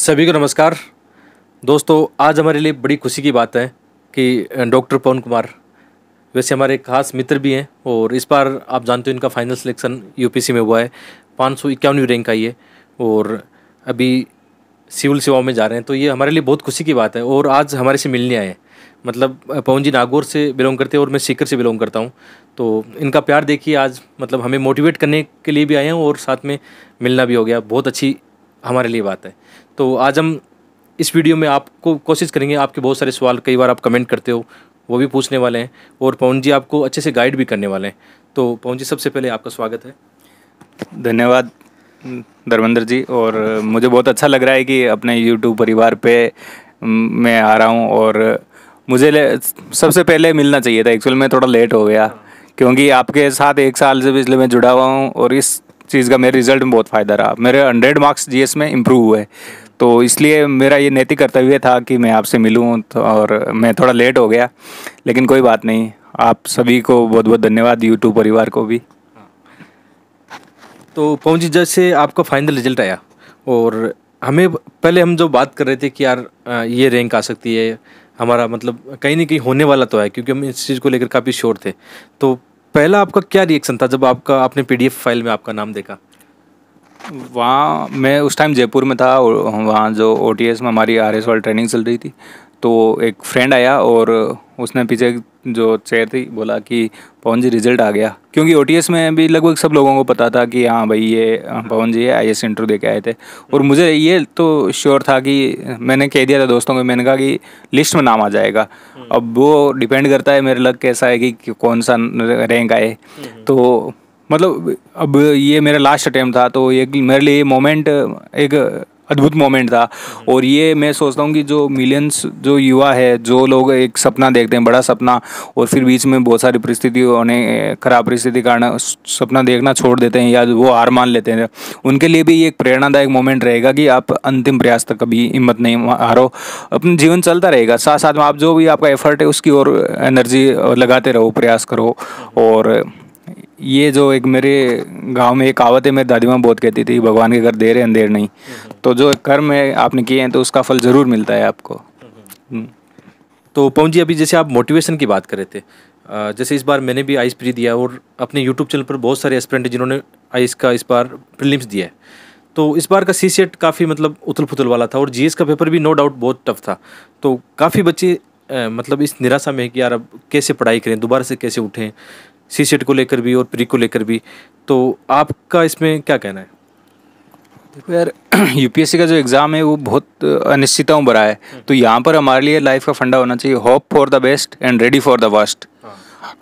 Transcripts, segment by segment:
सभी को नमस्कार दोस्तों आज हमारे लिए बड़ी खुशी की बात है कि डॉक्टर पवन कुमार वैसे हमारे खास मित्र भी हैं और इस बार आप जानते हो इनका फाइनल सिलेक्शन यूपीसी में हुआ है पाँच सौ इक्यावनवी रैंक आई है और अभी सिविल सेवाओं में जा रहे हैं तो ये हमारे लिए बहुत खुशी की बात है और आज हमारे से मिलने आए हैं मतलब पवन जी नागौर से बिलोंग करते हैं और मैं सीकर से बिलोंग करता हूँ तो इनका प्यार देखिए आज मतलब हमें मोटिवेट करने के लिए भी आए हैं और साथ में मिलना भी हो गया बहुत अच्छी हमारे लिए बात है तो आज हम इस वीडियो में आपको कोशिश करेंगे आपके बहुत सारे सवाल कई बार आप कमेंट करते हो वो भी पूछने वाले हैं और पवन जी आपको अच्छे से गाइड भी करने वाले हैं तो पवन जी सबसे पहले आपका स्वागत है धन्यवाद धर्मेंद्र जी और मुझे बहुत अच्छा लग रहा है कि अपने यूट्यूब परिवार पे मैं आ रहा हूँ और मुझे सबसे पहले मिलना चाहिए था एक्चुअल में थोड़ा लेट हो गया क्योंकि आपके साथ एक साल से पिछले मैं जुड़ा हुआ हूँ और इस चीज़ का मेरे रिजल्ट में बहुत फ़ायदा रहा मेरे हंड्रेड मार्क्स जी में इम्प्रूव हुए तो इसलिए मेरा ये नैतिक कर्तव्य था कि मैं आपसे मिलूँ तो और मैं थोड़ा लेट हो गया लेकिन कोई बात नहीं आप सभी को बहुत बहुत धन्यवाद यूट्यूब परिवार को भी तो पहुँच जैसे आपका फाइनल रिजल्ट आया और हमें पहले हम जो बात कर रहे थे कि यार ये रैंक आ सकती है हमारा मतलब कहीं ना कहीं होने वाला तो है क्योंकि हम इस चीज़ को लेकर काफ़ी श्योर थे तो पहला आपका क्या रिएक्शन था जब आपका आपने पीडीएफ फाइल में आपका नाम देखा वहाँ मैं उस टाइम जयपुर में था और वहाँ जो ओ में हमारी आर वाली ट्रेनिंग चल रही थी तो एक फ्रेंड आया और उसने पीछे जो चेयर थी बोला कि पवन जी रिजल्ट आ गया क्योंकि ओ में भी लगभग सब लोगों को पता था कि हाँ भाई ये हाँ, पवन जी आई एस इंटरव्यू दे के आए थे और मुझे ये तो श्योर था कि मैंने कह दिया था दोस्तों को मैंने कहा कि लिस्ट में नाम आ जाएगा हम्म। अब वो डिपेंड करता है मेरे लग कैसा है कि कौन सा रैंक आए हम्म। तो मतलब अब ये मेरा लास्ट अटैम्प्ट था तो ये मेरे लिए मोमेंट एक अद्भुत मोमेंट था और ये मैं सोचता हूँ कि जो मिलियंस जो युवा है जो लोग एक सपना देखते हैं बड़ा सपना और फिर बीच में बहुत सारी परिस्थिति होने खराब परिस्थिति कारण सपना देखना छोड़ देते हैं या वो हार मान लेते हैं उनके लिए भी ये एक प्रेरणादायक मोमेंट रहेगा कि आप अंतिम प्रयास तक कभी हिम्मत नहीं हारो अपना जीवन चलता रहेगा साथ साथ में आप जो भी आपका एफर्ट है उसकी और एनर्जी लगाते रहो प्रयास करो और ये जो एक मेरे गांव में एक कहावत है मेरी दादी माँ बहुत कहती थी भगवान के घर देर है अंधेर नहीं तो जो कर्म है आपने किए हैं तो उसका फल ज़रूर मिलता है आपको हम्म। तो पवन जी अभी जैसे आप मोटिवेशन की बात कर रहे थे जैसे इस बार मैंने भी आइस प्री दिया और अपने यूट्यूब चैनल पर बहुत सारे एस्परेंट हैं जिन्होंने आइस का इस बार प्रिलिम्स दिया है तो इस बार का सी सेट काफ़ी मतलब उथल फुथल वाला था और जी का पेपर भी नो डाउट बहुत टफ था तो काफ़ी बच्चे मतलब इस निराशा में है कि यार अब कैसे पढ़ाई करें दोबारा से कैसे उठें सी सेट को लेकर भी और प्री को लेकर भी तो आपका इसमें क्या कहना है देखो यार यूपीएससी का जो एग्ज़ाम है वो बहुत अनिश्चितताओं भरा है हम्म। तो यहाँ पर हमारे लिए लाइफ का फंडा होना चाहिए hope for the best and ready for the worst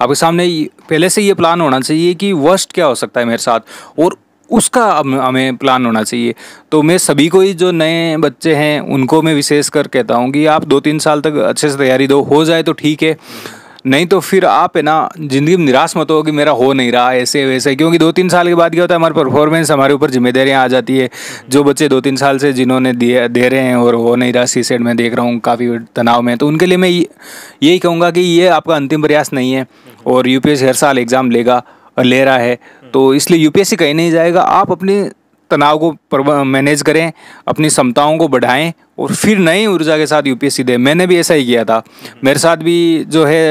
आपके सामने पहले से ये प्लान होना चाहिए कि वर्स्ट क्या हो सकता है मेरे साथ और उसका हमें प्लान होना चाहिए तो मैं सभी को ही जो नए बच्चे हैं उनको मैं विशेष कर कहता हूँ कि आप दो तीन साल तक अच्छे से तैयारी दो हो जाए तो ठीक है हम्म। नहीं तो फिर आप है ना ज़िंदगी में निराश मत हो कि मेरा हो नहीं रहा ऐसे वैसे क्योंकि दो तीन साल के बाद क्या होता है हमारा परफॉर्मेंस हमारे ऊपर जिम्मेदारियाँ आ जाती है जो बच्चे दो तीन साल से जिन्होंने दिए दे रहे हैं और हो नहीं रहा सी सेट में देख रहा हूँ काफ़ी तनाव में तो उनके लिए मैं यही कहूँगा कि ये आपका अंतिम प्रयास नहीं है और यू हर साल एग्ज़ाम लेगा और ले रहा है तो इसलिए यूपीएससी कहीं नहीं जाएगा आप अपनी तनाव को मैनेज करें अपनी क्षमताओं को बढ़ाएं और फिर नई ऊर्जा के साथ यूपीएससी दें मैंने भी ऐसा ही किया था मेरे साथ भी जो है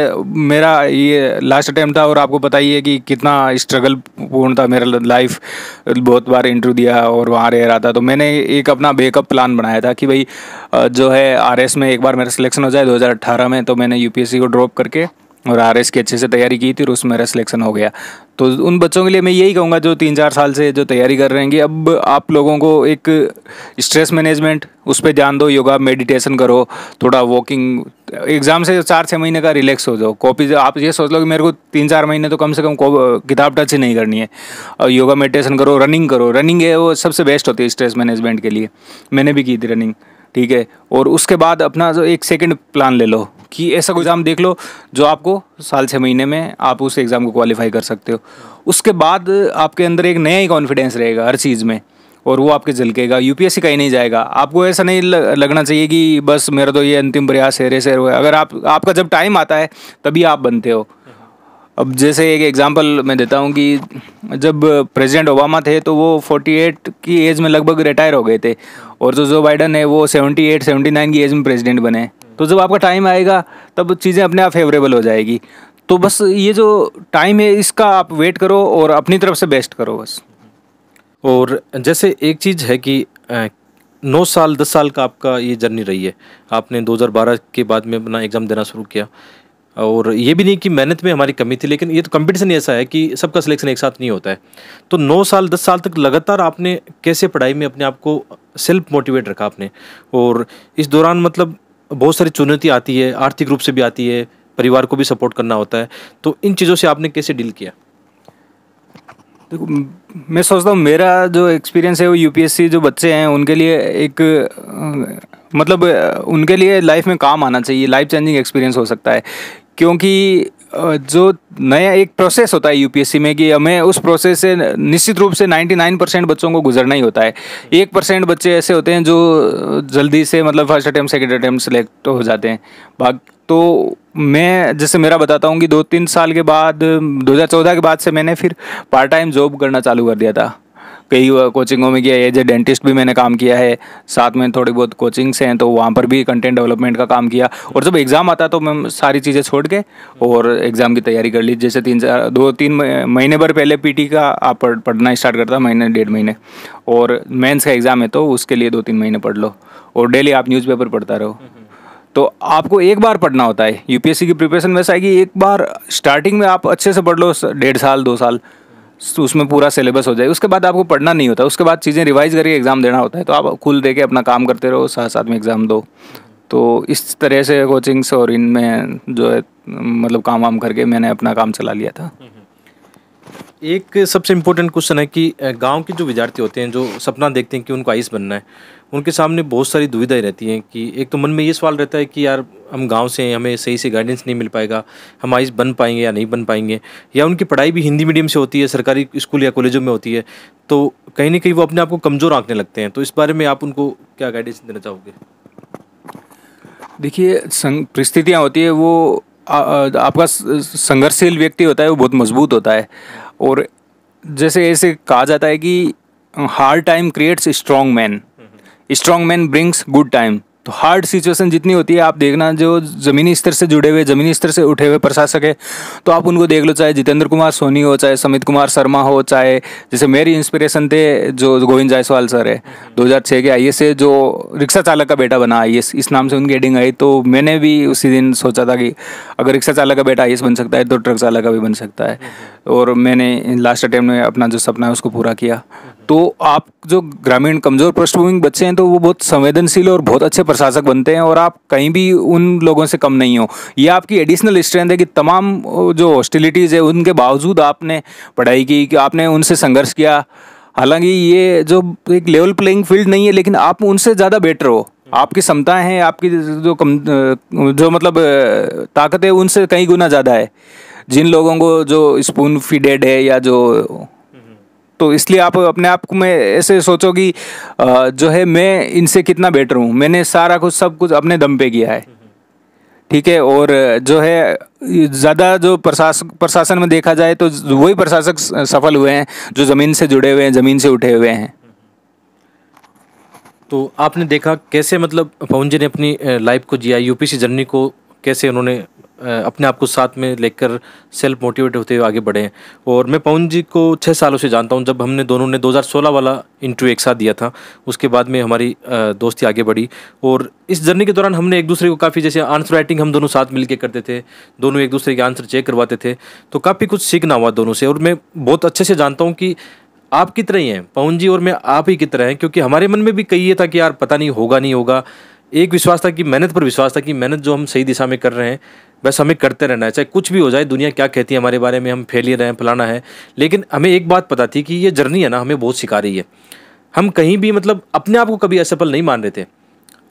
मेरा ये लास्ट अटैम्प्ट था और आपको पता ही है कि कितना स्ट्रगल पूर्ण था मेरा लाइफ बहुत बार इंटरव्यू दिया और वहाँ रह रहा था तो मैंने एक अपना बैकअप प्लान बनाया था कि भाई जो है आर में एक बार मेरा सिलेक्शन हो जाए दो में तो मैंने यू को ड्रॉप करके और आर की अच्छे से तैयारी की थी और उसमें मेरा सिलेक्शन हो गया तो उन बच्चों के लिए मैं यही कहूँगा जो तीन चार साल से जो तैयारी कर रहे हैं कि अब आप लोगों को एक स्ट्रेस मैनेजमेंट उस पर ध्यान दो योगा मेडिटेशन करो थोड़ा वॉकिंग एग्ज़ाम से चार छः महीने का रिलैक्स हो जाओ कॉपी आप ये सोच लो कि मेरे को तीन चार महीने तो कम से कम किताब टच ही नहीं करनी है और योगा मेडिटेशन करो रनिंग करो रनिंग है वो सबसे बेस्ट होती है स्ट्रेस मैनेजमेंट के लिए मैंने भी की थी रनिंग ठीक है और उसके बाद अपना जो एक सेकेंड प्लान ले लो कि ऐसा कोई एग्ज़ाम देख लो जो आपको साल छः महीने में आप उस एग्ज़ाम को क्वालिफाई कर सकते हो उसके बाद आपके अंदर एक नया ही कॉन्फिडेंस रहेगा हर चीज़ में और वो आपके झलकेगा यूपीएससी कहीं नहीं जाएगा आपको ऐसा नहीं लगना चाहिए कि बस मेरा तो ये अंतिम प्रयास है रे सर अगर आप आपका जब टाइम आता है तभी आप बनते हो अब जैसे एक एग्जांपल मैं देता हूँ कि जब प्रेसिडेंट ओबामा थे तो वो 48 की एज में लगभग रिटायर हो गए थे और जो जो बाइडन है वो 78 79 की एज में प्रेसिडेंट बने तो जब आपका टाइम आएगा तब चीज़ें अपने आप फेवरेबल हो जाएगी तो बस ये जो टाइम है इसका आप वेट करो और अपनी तरफ से बेस्ट करो बस और जैसे एक चीज़ है कि नौ साल दस साल का आपका ये जर्नी रही है आपने 2012 के बाद में अपना एग्ज़ाम देना शुरू किया और ये भी नहीं कि मेहनत में हमारी कमी थी लेकिन ये तो कंपटीशन ऐसा है कि सबका सिलेक्शन एक साथ नहीं होता है तो नौ साल दस साल तक लगातार आपने कैसे पढ़ाई में अपने आप को सेल्फ मोटिवेट रखा आपने और इस दौरान मतलब बहुत सारी चुनौती आती है आर्थिक रूप से भी आती है परिवार को भी सपोर्ट करना होता है तो इन चीज़ों से आपने कैसे डील किया देखो मैं सोचता हूँ मेरा जो एक्सपीरियंस है वो यूपीएससी जो बच्चे हैं उनके लिए एक मतलब उनके लिए लाइफ में काम आना चाहिए लाइफ चेंजिंग एक्सपीरियंस हो सकता है क्योंकि जो नया एक प्रोसेस होता है यूपीएससी में कि हमें उस प्रोसेस से निश्चित रूप से 99 परसेंट बच्चों को गुजरना ही होता है एक परसेंट बच्चे ऐसे होते हैं जो जल्दी से मतलब first attempt second attempt select हो जाते हैं भाग तो मैं जैसे मेरा बताता हूँ कि दो तीन साल के बाद 2014 के बाद से मैंने फिर पार्ट टाइम जॉब करना चालू कर दिया था कई कोचिंगों में किया है एज ए डेंटिस्ट भी मैंने काम किया है साथ में थोड़ी बहुत कोचिंग्स हैं तो वहाँ पर भी कंटेंट डेवलपमेंट का काम किया और जब एग्ज़ाम आता तो मैं सारी चीज़ें छोड़ के और एग्ज़ाम की तैयारी कर ली जैसे तीन चार दो तीन महीने भर पहले पी का आप पढ़ना स्टार्ट करता महीने डेढ़ महीने और मेन्स का एग्ज़ाम है तो उसके लिए दो तीन महीने पढ़ लो और डेली आप न्यूज़पेपर पढ़ता रहो तो आपको एक बार पढ़ना होता है यूपीएससी की प्रिपरेशन वैसा है कि एक बार स्टार्टिंग में आप अच्छे से पढ़ लो डेढ़ साल दो साल तो उसमें पूरा सिलेबस हो जाए उसके बाद आपको पढ़ना नहीं होता उसके बाद चीज़ें रिवाइज करके एग्ज़ाम देना होता है तो आप खुल दे के अपना काम करते रहो साथ साथ में एग्ज़ाम दो तो इस तरह से कोचिंग्स और इनमें जो है मतलब काम वाम करके मैंने अपना काम चला लिया था एक सबसे इम्पोर्टेंट क्वेश्चन है कि गांव के जो विद्यार्थी होते हैं जो सपना देखते हैं कि उनको आइस बनना है उनके सामने बहुत सारी दुविधाएं रहती हैं कि एक तो मन में ये सवाल रहता है कि यार हम गांव से हैं हमें सही से गाइडेंस नहीं मिल पाएगा हम आइस बन पाएंगे या नहीं बन पाएंगे या उनकी पढ़ाई भी हिंदी मीडियम से होती है सरकारी स्कूल या कॉलेजों में होती है तो कहीं ना कहीं वो अपने आप को कमज़ोर आंकने लगते हैं तो इस बारे में आप उनको क्या गाइडेंस देना चाहोगे देखिए परिस्थितियाँ होती है वो आपका संघर्षशील व्यक्ति होता है वो बहुत मजबूत होता है और जैसे ऐसे कहा जाता है कि hard time creates strong man strong man brings good time तो हार्ड सिचुएशन जितनी होती है आप देखना जो ज़मीनी स्तर से जुड़े हुए ज़मीनी स्तर से उठे हुए प्रशासक है तो आप उनको देख लो चाहे जितेंद्र कुमार सोनी हो चाहे समित कुमार शर्मा हो चाहे जैसे मेरी इंस्पिरेशन थे जो गोविंद जायसवाल सर है हम्म। दो के आई से जो रिक्शा चालक का बेटा बना आई इस नाम से उनकी हेडिंग आई तो मैंने भी उसी दिन सोचा था कि अगर रिक्शा चालक का बेटा आई बन सकता है तो ट्रक चालक का भी बन सकता है हम्म। और मैंने लास्ट अटैम्प्ट में अपना जो सपना है उसको पूरा किया तो आप जो ग्रामीण कमज़ोर पृष्ठभूमि बच्चे हैं तो वो बहुत संवेदनशील और बहुत अच्छे प्रशासक बनते हैं और आप कहीं भी उन लोगों से कम नहीं हो ये आपकी एडिशनल स्ट्रेंथ है कि तमाम जो हॉस्टिलिटीज़ है उनके बावजूद आपने पढ़ाई की कि आपने उनसे संघर्ष किया हालांकि ये जो एक लेवल प्लेइंग फील्ड नहीं है लेकिन आप उनसे ज़्यादा बेटर हो आपकी क्षमताएँ हैं आपकी जो कम जो मतलब ताकत है उनसे कई गुना ज़्यादा है जिन लोगों को जो स्पून फीडेड है या जो तो इसलिए आप अपने आप में ऐसे सोचो कि जो है मैं इनसे कितना बेटर हूँ मैंने सारा कुछ सब कुछ अपने दम पे किया है ठीक है और जो है ज़्यादा जो प्रशासक प्रशासन में देखा जाए तो वही प्रशासक सफल हुए हैं जो ज़मीन से जुड़े हुए हैं ज़मीन से उठे हुए हैं तो आपने देखा कैसे मतलब पवन जी ने अपनी लाइफ को जिया यूपीसी जर्नी को कैसे उन्होंने अपने आप को साथ में लेकर सेल्फ मोटिवेट होते हुए आगे बढ़े और मैं पवन जी को छः सालों से जानता हूँ जब हमने दोनों ने 2016 वाला इंटरव्यू एक साथ दिया था उसके बाद में हमारी दोस्ती आगे बढ़ी और इस जर्नी के दौरान हमने एक दूसरे को काफ़ी जैसे आंसर राइटिंग हम दोनों साथ मिलकर करते थे दोनों एक दूसरे के आंसर चेक करवाते थे तो काफ़ी कुछ सीखना हुआ दोनों से और मैं बहुत अच्छे से जानता हूँ कि आप कित ही हैं पवन जी और मैं आप ही रहे हैं क्योंकि हमारे मन में भी कही ये था कि यार पता नहीं होगा नहीं होगा एक विश्वास था कि मेहनत पर विश्वास था कि मेहनत जो हम सही दिशा में कर रहे हैं बस हमें करते रहना है चाहे कुछ भी हो जाए दुनिया क्या कहती है हमारे बारे में हम फेलियर हैं फलाना है लेकिन हमें एक बात पता थी कि ये जर्नी है ना हमें बहुत सिखा रही है हम कहीं भी मतलब अपने आप को कभी असफल नहीं मान रहे थे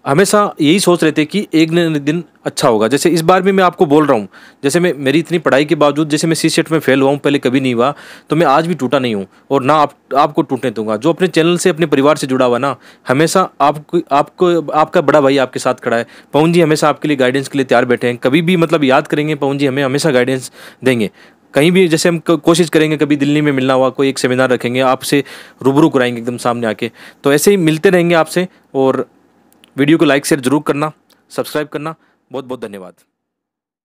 हमेशा यही सोच रहे थे कि एक न दिन अच्छा होगा जैसे इस बार भी मैं आपको बोल रहा हूँ जैसे मैं मेरी इतनी पढ़ाई के बावजूद जैसे मैं सी सेट में फेल हुआ हूँ पहले कभी नहीं हुआ तो मैं आज भी टूटा नहीं हूँ और ना आप आपको टूटने दूंगा जो अपने चैनल से अपने परिवार से जुड़ा हुआ ना हमेशा आपको आपको आपका बड़ा भाई आपके साथ खड़ा है पवन जी हमेशा आपके लिए गाइडेंस के लिए तैयार बैठे हैं कभी भी मतलब याद करेंगे पवन जी हमें हमेशा गाइडेंस देंगे कहीं भी जैसे हम कोशिश करेंगे कभी दिल्ली में मिलना हुआ कोई एक सेमिनार रखेंगे आपसे रूबरू कराएंगे एकदम सामने आके तो ऐसे ही मिलते रहेंगे आपसे और वीडियो को लाइक शेयर जरूर करना सब्सक्राइब करना बहुत बहुत धन्यवाद